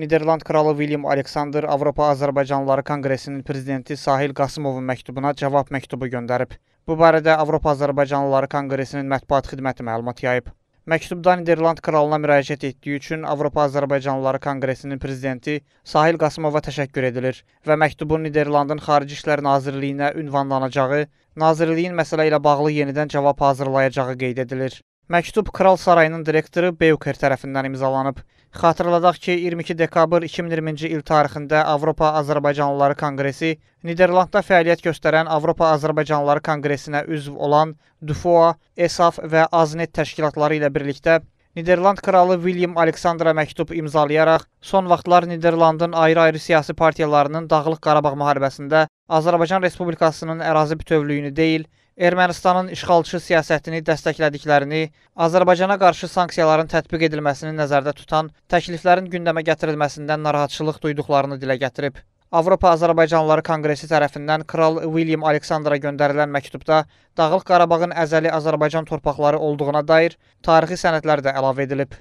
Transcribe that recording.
Niderland kralı William Alexander Avropa Azərbaycanlıları Konqresinin prezidenti Sahil Qasımovun məktubuna cavab məktubu göndərib. Bu barədə Avropa Azərbaycanlıları Konqresinin mətbuat xidməti məlumat yayıb. Məktubda Niderland kralına müraciət etdiyi üçün Avropa Azərbaycanlıları Konqresinin prezidenti Sahil Qasımova təşəkkür edilir və məktubun Niderlandın Xarici İşlər Nazirliyinə ünvanlanacağı, nazirliyin məsələ ilə bağlı yenidən cavab hazırlayacağı qeyd edilir. Məktub Kral Sarayının direktoru Beuker tərəfindən imzalanıb. Xatırladaq ki, 22 dekabr 2020-ci il tarixində Avropa Azərbaycanlıları Konqresi Niderlandda fəaliyyət göstərən Avropa Azərbaycanlıları Konqresinə üzv olan DUFOA, ESAF və AZNET təşkilatları ilə birlikdə Niderland kralı William Aleksandra məktub imzalayaraq son vaxtlar Niderlandın ayrı-ayrı siyasi partiyalarının Dağlıq Qarabağ müharibəsində Azərbaycan Respublikasının ərazi bütövlüyünü deyil, Ermənistanın işğalçı siyasətini dəstəklədiklərini, Azərbaycana qarşı sanksiyaların tətbiq edilməsini nəzərdə tutan təkliflərin gündəmə gətirilməsindən narahatçılıq duyduqlarını dilə gətirib. Avropa Azərbaycanlıları Konqresi tərəfindən Kral William Aleksandra göndərilən məktubda Dağlıq Qarabağın əzəli Azərbaycan torpaqları olduğuna dair tarixi sənədlər də əlavə edilib.